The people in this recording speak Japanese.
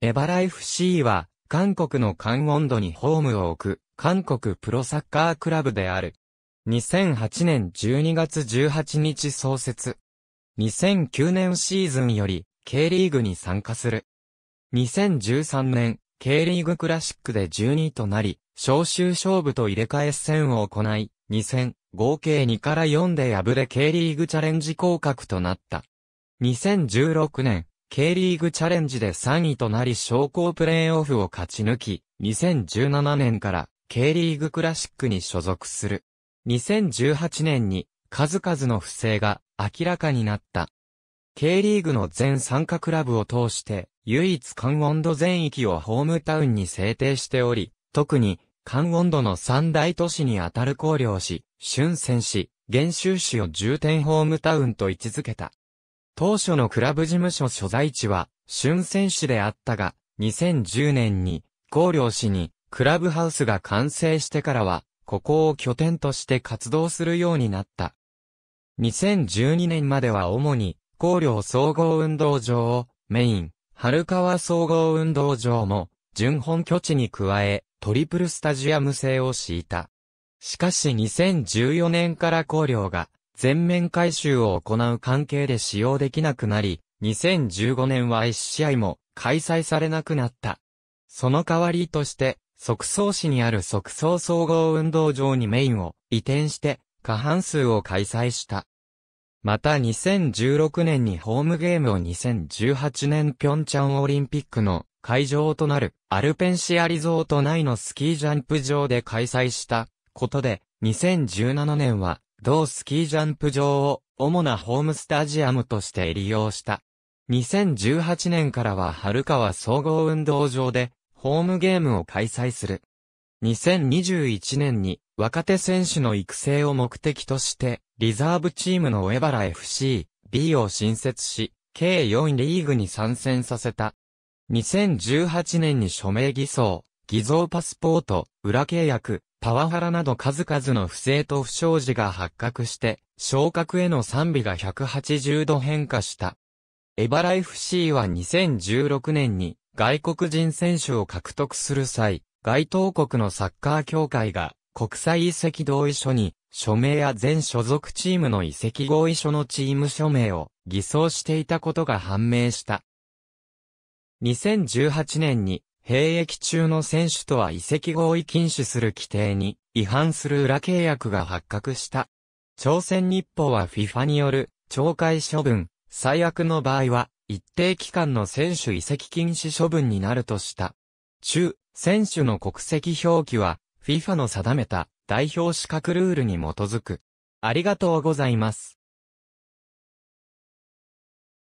エバライフ c は、韓国のカンウォンドにホームを置く、韓国プロサッカークラブである。2008年12月18日創設。2009年シーズンより、K リーグに参加する。2013年、K リーグクラシックで12位となり、招集勝負と入れ替え戦を行い、2戦、合計2から4で敗れ K リーグチャレンジ降格となった。2016年、K リーグチャレンジで3位となり昇降プレーオフを勝ち抜き、2017年から K リーグクラシックに所属する。2018年に数々の不正が明らかになった。K リーグの全参加クラブを通して唯一関温度全域をホームタウンに制定しており、特に関温度の三大都市にあたる高陵市、春泉市、原州市を重点ホームタウンと位置づけた。当初のクラブ事務所所在地は、春選手であったが、2010年に、高陵市に、クラブハウスが完成してからは、ここを拠点として活動するようになった。2012年までは主に、高陵総合運動場を、メイン、春川総合運動場も、純本拠地に加え、トリプルスタジアム制を敷いた。しかし2014年から高陵が、全面回収を行う関係で使用できなくなり、2015年は1試合も開催されなくなった。その代わりとして、即走市にある即走総合運動場にメインを移転して、過半数を開催した。また2016年にホームゲームを2018年ピョンチャンオリンピックの会場となるアルペンシアリゾート内のスキージャンプ場で開催したことで2017年は同スキージャンプ場を主なホームスタジアムとして利用した。2018年からは春川総合運動場でホームゲームを開催する。2021年に若手選手の育成を目的としてリザーブチームの上原 FC、B を新設し、計4リーグに参戦させた。2018年に署名偽装、偽造パスポート、裏契約、パワハラなど数々の不正と不祥事が発覚して、昇格への賛美が180度変化した。エバライフ c は2016年に外国人選手を獲得する際、該当国のサッカー協会が国際移籍同意書に署名や全所属チームの移籍合意書のチーム署名を偽装していたことが判明した。2018年に兵役中の選手とは移籍合意禁止する規定に違反する裏契約が発覚した。朝鮮日報は FIFA による懲戒処分、最悪の場合は一定期間の選手移籍禁止処分になるとした。中、選手の国籍表記は FIFA の定めた代表資格ルールに基づく。ありがとうございます。